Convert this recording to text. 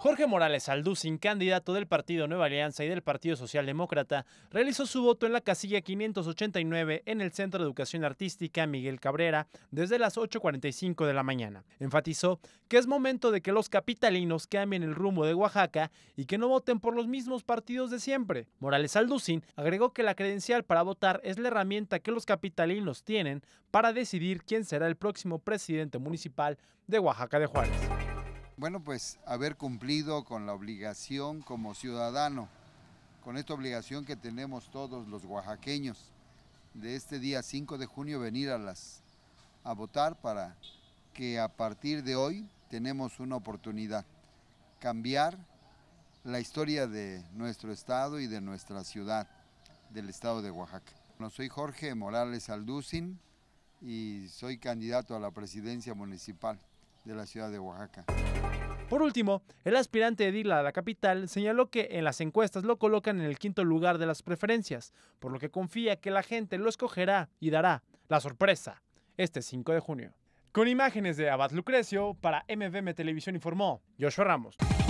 Jorge Morales Alducin, candidato del Partido Nueva Alianza y del Partido Socialdemócrata, realizó su voto en la casilla 589 en el Centro de Educación Artística Miguel Cabrera desde las 8.45 de la mañana. Enfatizó que es momento de que los capitalinos cambien el rumbo de Oaxaca y que no voten por los mismos partidos de siempre. Morales Alducin agregó que la credencial para votar es la herramienta que los capitalinos tienen para decidir quién será el próximo presidente municipal de Oaxaca de Juárez. Bueno, pues haber cumplido con la obligación como ciudadano, con esta obligación que tenemos todos los oaxaqueños de este día 5 de junio venir a las a votar para que a partir de hoy tenemos una oportunidad cambiar la historia de nuestro estado y de nuestra ciudad, del estado de Oaxaca. No soy Jorge Morales Alducin y soy candidato a la presidencia municipal de la ciudad de Oaxaca. Por último, el aspirante edil a la capital señaló que en las encuestas lo colocan en el quinto lugar de las preferencias, por lo que confía que la gente lo escogerá y dará la sorpresa este 5 de junio. Con imágenes de Abad Lucrecio, para MVM Televisión informó Joshua Ramos.